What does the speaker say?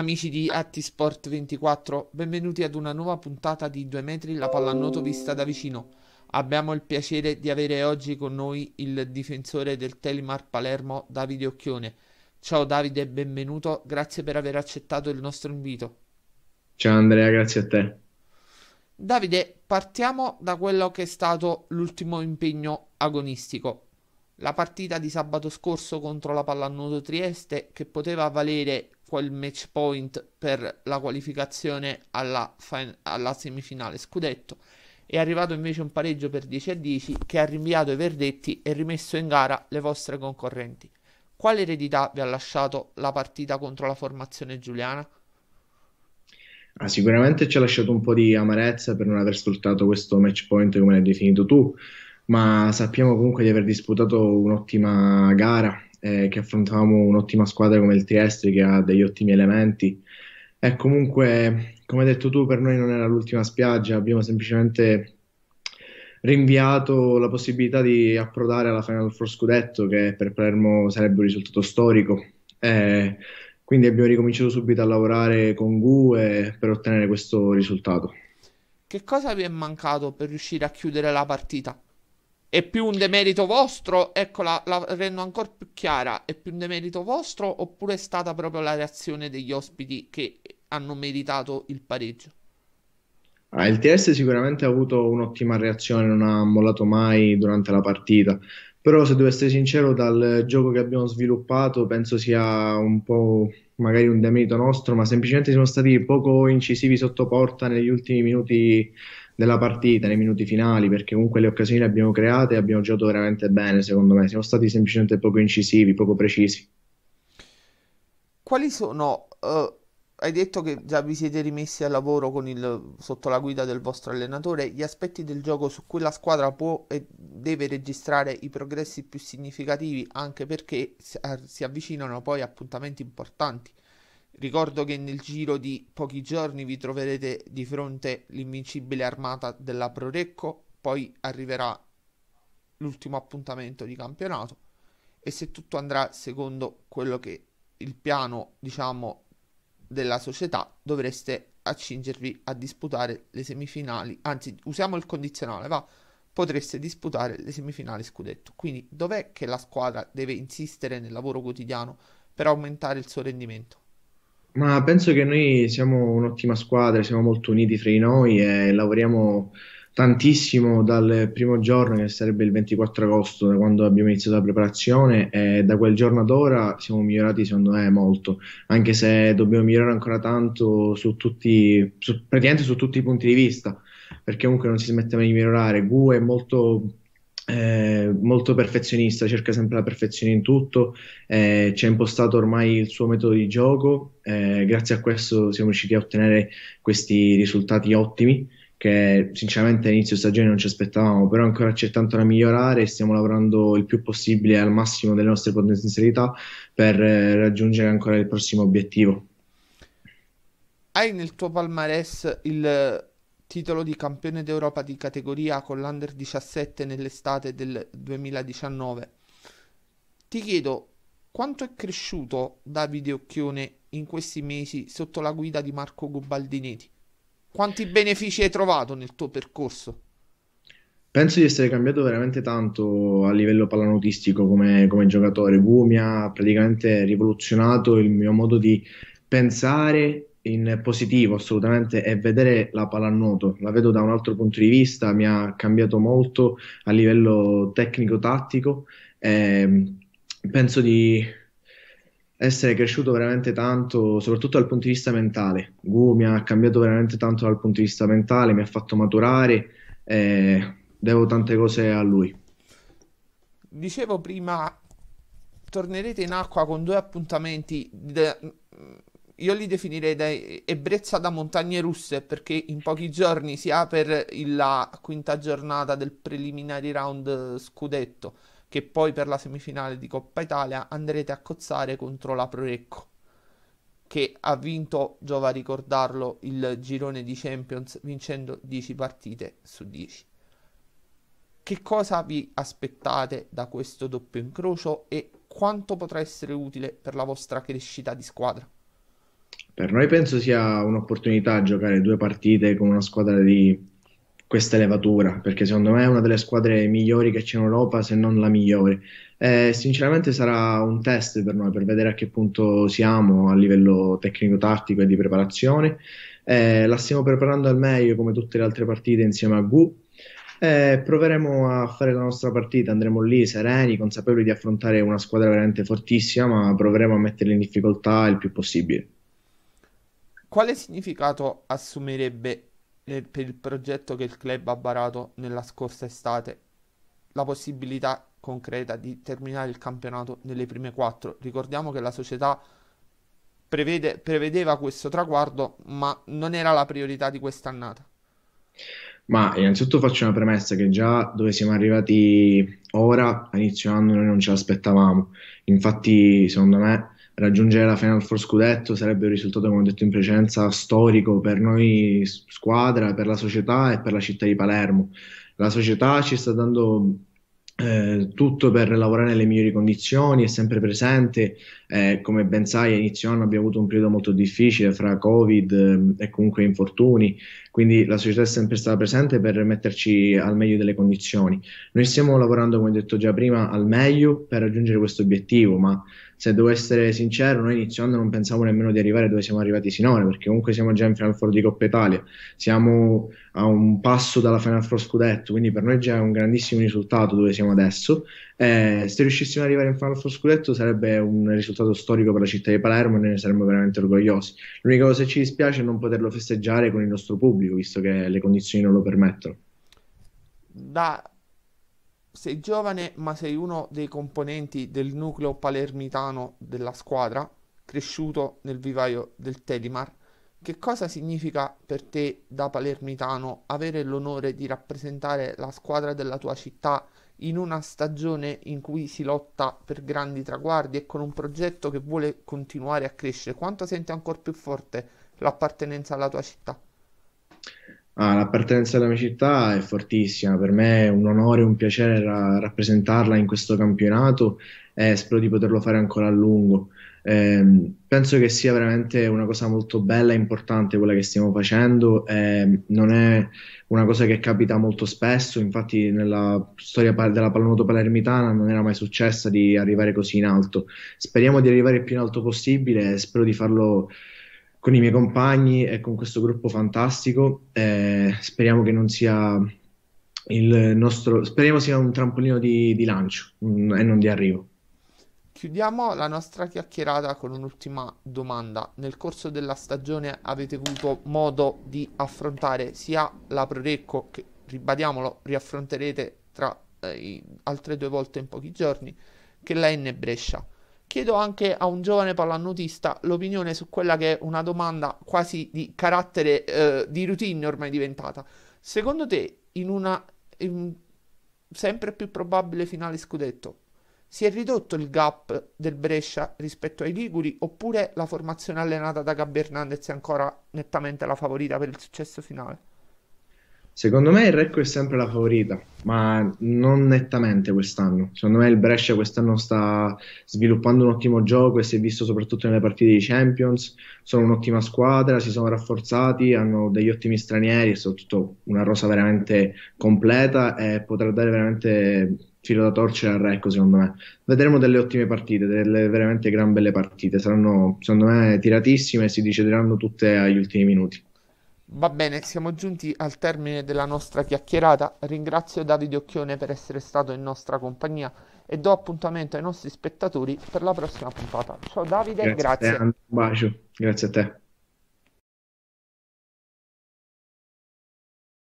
Amici di Attisport 24, benvenuti ad una nuova puntata di 2 metri la pallanuoto vista da vicino. Abbiamo il piacere di avere oggi con noi il difensore del Telemar Palermo, Davide Occhione. Ciao Davide, benvenuto, grazie per aver accettato il nostro invito. Ciao Andrea, grazie a te. Davide, partiamo da quello che è stato l'ultimo impegno agonistico, la partita di sabato scorso contro la Pallanuoto Trieste che poteva valere quel match point per la qualificazione alla, fin- alla semifinale scudetto. È arrivato invece un pareggio per 10 a 10 che ha rinviato i verdetti e rimesso in gara le vostre concorrenti. Quale eredità vi ha lasciato la partita contro la formazione giuliana? Ah, sicuramente ci ha lasciato un po' di amarezza per non aver sfruttato questo match point come l'hai definito tu, ma sappiamo comunque di aver disputato un'ottima gara eh, che affrontavamo un'ottima squadra come il Triestri che ha degli ottimi elementi. E comunque, come hai detto tu, per noi non era l'ultima spiaggia, abbiamo semplicemente rinviato la possibilità di approdare alla Final Four Scudetto, che per Palermo sarebbe un risultato storico. Eh, quindi abbiamo ricominciato subito a lavorare con Gu per ottenere questo risultato. Che cosa vi è mancato per riuscire a chiudere la partita? È più un demerito vostro? Eccola, la, rendo ancora più chiara. È più un demerito vostro oppure è stata proprio la reazione degli ospiti che hanno meritato il pareggio? Ah, il TS sicuramente ha avuto un'ottima reazione, non ha mollato mai durante la partita. Però se devo essere sincero, dal gioco che abbiamo sviluppato penso sia un po' magari un demerito nostro, ma semplicemente siamo stati poco incisivi sotto porta negli ultimi minuti della partita, nei minuti finali, perché comunque le occasioni le abbiamo create e abbiamo giocato veramente bene, secondo me. Siamo stati semplicemente poco incisivi, poco precisi. Quali sono... Uh, hai detto che già vi siete rimessi al lavoro con il, sotto la guida del vostro allenatore. Gli aspetti del gioco su cui la squadra può e deve registrare i progressi più significativi, anche perché si eh, avvicinano poi appuntamenti importanti Ricordo che nel giro di pochi giorni vi troverete di fronte l'invincibile armata della Prorecco, poi arriverà l'ultimo appuntamento di campionato e se tutto andrà secondo quello che il piano, diciamo, della società, dovreste accingervi a disputare le semifinali, anzi usiamo il condizionale, va, potreste disputare le semifinali scudetto. Quindi dov'è che la squadra deve insistere nel lavoro quotidiano per aumentare il suo rendimento? Ma penso che noi siamo un'ottima squadra, siamo molto uniti fra di noi e lavoriamo tantissimo dal primo giorno, che sarebbe il 24 agosto, da quando abbiamo iniziato la preparazione e da quel giorno ad ora siamo migliorati secondo me molto, anche se dobbiamo migliorare ancora tanto su tutti, su, praticamente su tutti i punti di vista, perché comunque non si smette mai di migliorare. Gu è molto eh, molto perfezionista, cerca sempre la perfezione in tutto, eh, ci ha impostato ormai il suo metodo di gioco, eh, grazie a questo siamo riusciti a ottenere questi risultati ottimi che sinceramente all'inizio stagione non ci aspettavamo, però ancora c'è tanto da migliorare e stiamo lavorando il più possibile al massimo delle nostre potenzialità per eh, raggiungere ancora il prossimo obiettivo. Hai nel tuo palmarès il titolo di campione d'Europa di categoria con l'Under 17 nell'estate del 2019. Ti chiedo quanto è cresciuto Davide Occhione in questi mesi sotto la guida di Marco Gubaldinetti? Quanti benefici hai trovato nel tuo percorso? Penso di essere cambiato veramente tanto a livello pallanuotistico come, come giocatore. Gu mi ha praticamente rivoluzionato il mio modo di pensare in positivo assolutamente è vedere la pallanuoto, la vedo da un altro punto di vista, mi ha cambiato molto a livello tecnico-tattico, eh, penso di essere cresciuto veramente tanto, soprattutto dal punto di vista mentale, Gu mi ha cambiato veramente tanto dal punto di vista mentale, mi ha fatto maturare, eh, devo tante cose a lui. Dicevo prima, tornerete in acqua con due appuntamenti... De io li definirei da ebbrezza da montagne russe perché in pochi giorni sia per la quinta giornata del preliminari round scudetto che poi per la semifinale di Coppa Italia andrete a cozzare contro la Prorecco che ha vinto, giova ricordarlo, il girone di Champions vincendo 10 partite su 10. Che cosa vi aspettate da questo doppio incrocio e quanto potrà essere utile per la vostra crescita di squadra? Per noi penso sia un'opportunità giocare due partite con una squadra di questa elevatura, perché secondo me è una delle squadre migliori che c'è in Europa, se non la migliore. Eh, sinceramente sarà un test per noi per vedere a che punto siamo a livello tecnico-tattico e di preparazione. Eh, la stiamo preparando al meglio come tutte le altre partite insieme a Gu. Eh, proveremo a fare la nostra partita, andremo lì sereni, consapevoli di affrontare una squadra veramente fortissima, ma proveremo a metterla in difficoltà il più possibile. Quale significato assumerebbe eh, per il progetto che il club ha barato nella scorsa estate la possibilità concreta di terminare il campionato nelle prime quattro? Ricordiamo che la società prevede, prevedeva questo traguardo, ma non era la priorità di quest'annata. Ma innanzitutto faccio una premessa che già dove siamo arrivati ora, a inizio anno, noi non ce l'aspettavamo. Infatti, secondo me, raggiungere la Final Four Scudetto sarebbe un risultato, come ho detto in precedenza, storico per noi squadra, per la società e per la città di Palermo. La società ci sta dando eh, tutto per lavorare nelle migliori condizioni, è sempre presente, eh, come ben sai, inizio anno abbiamo avuto un periodo molto difficile fra Covid eh, e comunque infortuni, quindi la società è sempre stata presente per metterci al meglio delle condizioni. Noi stiamo lavorando, come detto già prima, al meglio per raggiungere questo obiettivo, ma se devo essere sincero, noi inizio anno non pensavamo nemmeno di arrivare dove siamo arrivati sinora, perché comunque siamo già in Final Four di Coppa Italia, siamo a un passo dalla Final Four Scudetto, quindi per noi già è un grandissimo risultato dove siamo adesso eh, se riuscissimo ad arrivare in Final Four Scudetto sarebbe un risultato storico per la città di Palermo e ne saremmo veramente orgogliosi. L'unica cosa che ci dispiace è non poterlo festeggiare con il nostro pubblico, visto che le condizioni non lo permettono. Da... Sei giovane, ma sei uno dei componenti del nucleo palermitano della squadra, cresciuto nel vivaio del Telimar. Che cosa significa per te da palermitano avere l'onore di rappresentare la squadra della tua città? in una stagione in cui si lotta per grandi traguardi e con un progetto che vuole continuare a crescere, quanto senti ancora più forte l'appartenenza alla tua città? Ah, l'appartenenza alla mia città è fortissima, per me è un onore e un piacere ra- rappresentarla in questo campionato e spero di poterlo fare ancora a lungo. Eh, penso che sia veramente una cosa molto bella e importante quella che stiamo facendo, eh, non è una cosa che capita molto spesso, infatti nella storia pa- della pallanuoto palermitana non era mai successa di arrivare così in alto. Speriamo di arrivare il più in alto possibile e spero di farlo con i miei compagni e con questo gruppo fantastico. Eh, speriamo che non sia il nostro, speriamo sia un trampolino di, di lancio mh, mm, e non di arrivo. Chiudiamo la nostra chiacchierata con un'ultima domanda. Nel corso della stagione avete avuto modo di affrontare sia la Prorecco, che ribadiamolo, riaffronterete tra eh, altre due volte in pochi giorni, che la N Brescia. Chiedo anche a un giovane pallanotista l'opinione su quella che è una domanda quasi di carattere eh, di routine ormai diventata. Secondo te, in una in sempre più probabile finale scudetto, si è ridotto il gap del Brescia rispetto ai Liguri oppure la formazione allenata da Hernandez è ancora nettamente la favorita per il successo finale? Secondo me il Recco è sempre la favorita, ma non nettamente quest'anno. Secondo me il Brescia quest'anno sta sviluppando un ottimo gioco e si è visto soprattutto nelle partite di Champions. Sono un'ottima squadra, si sono rafforzati, hanno degli ottimi stranieri e soprattutto una rosa veramente completa e potrà dare veramente filo da torcere al Recco secondo me. Vedremo delle ottime partite, delle veramente gran belle partite. Saranno secondo me tiratissime e si decideranno tutte agli ultimi minuti. Va bene, siamo giunti al termine della nostra chiacchierata. Ringrazio Davide Occhione per essere stato in nostra compagnia e do appuntamento ai nostri spettatori per la prossima puntata. Ciao Davide, grazie. grazie. A te, un bacio, grazie a te.